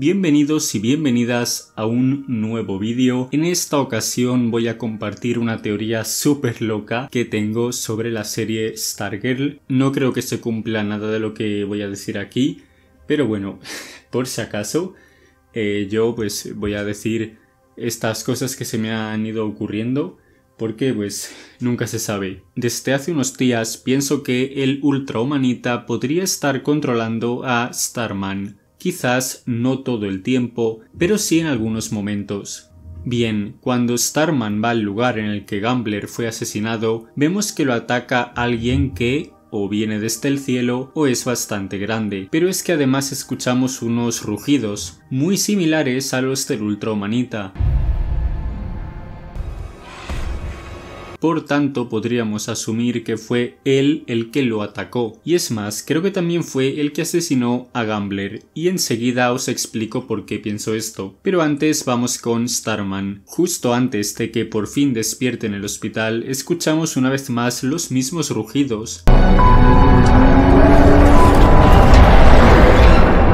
Bienvenidos y bienvenidas a un nuevo vídeo. En esta ocasión voy a compartir una teoría súper loca que tengo sobre la serie Stargirl. No creo que se cumpla nada de lo que voy a decir aquí, pero bueno, por si acaso, eh, yo pues voy a decir estas cosas que se me han ido ocurriendo porque pues nunca se sabe. Desde hace unos días pienso que el ultrahumanita podría estar controlando a Starman quizás no todo el tiempo, pero sí en algunos momentos. Bien, cuando Starman va al lugar en el que Gambler fue asesinado, vemos que lo ataca alguien que o viene desde el cielo o es bastante grande, pero es que además escuchamos unos rugidos muy similares a los del ultrahumanita. Por tanto, podríamos asumir que fue él el que lo atacó. Y es más, creo que también fue el que asesinó a Gambler, y enseguida os explico por qué pienso esto. Pero antes vamos con Starman. Justo antes de que por fin despierte en el hospital, escuchamos una vez más los mismos rugidos.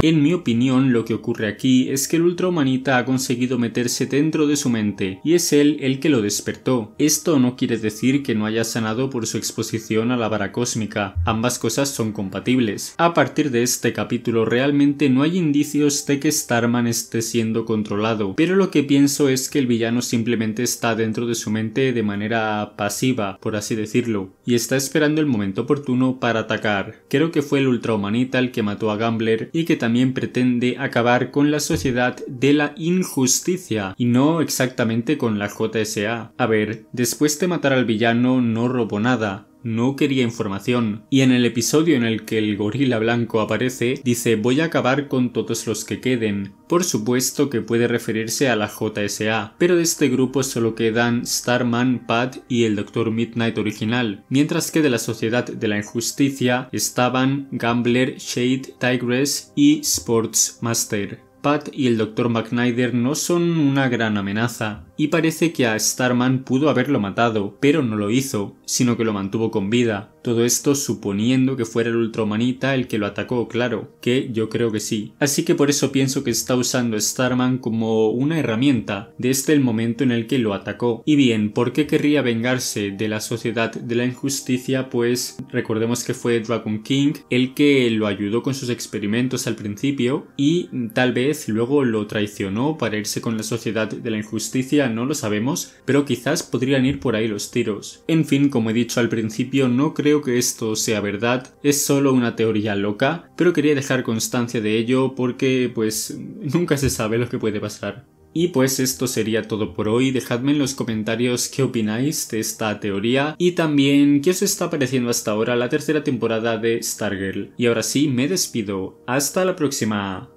En mi opinión, lo que ocurre aquí es que el ultrahumanita ha conseguido meterse dentro de su mente, y es él el que lo despertó. Esto no quiere decir que no haya sanado por su exposición a la vara cósmica, ambas cosas son compatibles. A partir de este capítulo realmente no hay indicios de que Starman esté siendo controlado, pero lo que pienso es que el villano simplemente está dentro de su mente de manera pasiva, por así decirlo, y está esperando el momento oportuno para atacar. Creo que fue el ultrahumanita el que mató a Gambler y que también también pretende acabar con la sociedad de la injusticia y no exactamente con la JSA. A ver, después de matar al villano no robó nada, no quería información, y en el episodio en el que el gorila blanco aparece, dice voy a acabar con todos los que queden. Por supuesto que puede referirse a la JSA, pero de este grupo solo quedan Starman, Pat y el Doctor Midnight original, mientras que de la Sociedad de la Injusticia estaban Gambler, Shade, Tigress y Sportsmaster. Pat y el Dr. McNider no son una gran amenaza, y parece que a Starman pudo haberlo matado, pero no lo hizo, sino que lo mantuvo con vida. Todo esto suponiendo que fuera el Ultramanita el que lo atacó, claro, que yo creo que sí. Así que por eso pienso que está usando Starman como una herramienta desde el momento en el que lo atacó. Y bien, ¿por qué querría vengarse de la sociedad de la injusticia? Pues recordemos que fue Dragon King el que lo ayudó con sus experimentos al principio y tal vez luego lo traicionó para irse con la sociedad de la injusticia no lo sabemos, pero quizás podrían ir por ahí los tiros. En fin, como he dicho al principio, no creo que esto sea verdad, es solo una teoría loca, pero quería dejar constancia de ello porque pues nunca se sabe lo que puede pasar. Y pues esto sería todo por hoy, dejadme en los comentarios qué opináis de esta teoría y también qué os está pareciendo hasta ahora la tercera temporada de Stargirl. Y ahora sí, me despido, hasta la próxima.